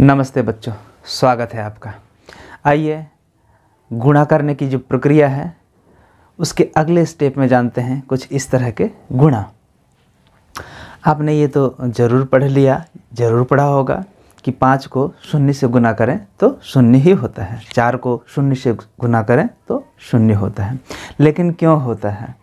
नमस्ते बच्चों स्वागत है आपका आइए गुणा करने की जो प्रक्रिया है उसके अगले स्टेप में जानते हैं कुछ इस तरह के गुणा आपने ये तो ज़रूर पढ़ लिया ज़रूर पढ़ा होगा कि पाँच को शून्य से गुना करें तो शून्य ही होता है चार को शून्य से गुना करें तो शून्य होता है लेकिन क्यों होता है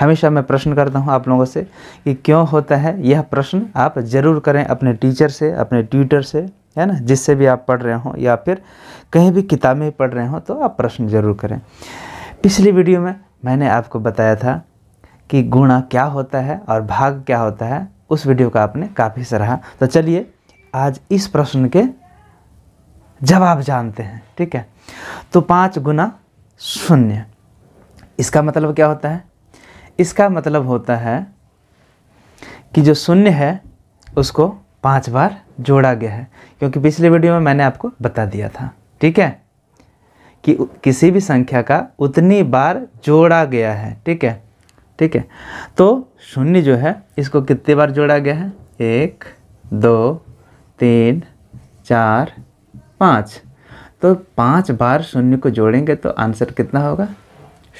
हमेशा मैं प्रश्न करता हूँ आप लोगों से कि क्यों होता है यह प्रश्न आप ज़रूर करें अपने टीचर से अपने ट्यूटर से है ना जिससे भी आप पढ़ रहे हो या फिर कहीं भी किताबें पढ़ रहे हो तो आप प्रश्न ज़रूर करें पिछली वीडियो में मैंने आपको बताया था कि गुणा क्या होता है और भाग क्या होता है उस वीडियो का आपने काफ़ी सराहा तो चलिए आज इस प्रश्न के जवाब जानते हैं ठीक है तो पाँच गुना शून्य इसका मतलब क्या होता है इसका मतलब होता है कि जो शून्य है उसको पाँच बार जोड़ा गया है क्योंकि पिछले वीडियो में मैंने आपको बता दिया था ठीक है कि किसी भी संख्या का उतनी बार जोड़ा गया है ठीक है ठीक है तो शून्य जो है इसको कितनी बार जोड़ा गया है एक दो तीन चार पाँच तो पाँच बार शून्य को जोड़ेंगे तो आंसर कितना होगा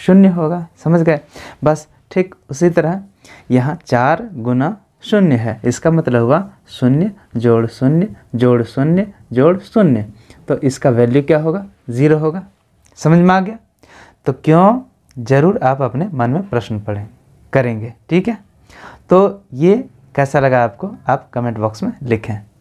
शून्य होगा समझ गए बस ठीक उसी तरह यहाँ चार गुना शून्य है इसका मतलब हुआ शून्य जोड़ शून्य जोड़ शून्य जोड़ शून्य तो इसका वैल्यू क्या होगा ज़ीरो होगा समझ में आ गया तो क्यों ज़रूर आप अपने मन में प्रश्न पढ़ें करेंगे ठीक है तो ये कैसा लगा आपको आप कमेंट बॉक्स में लिखें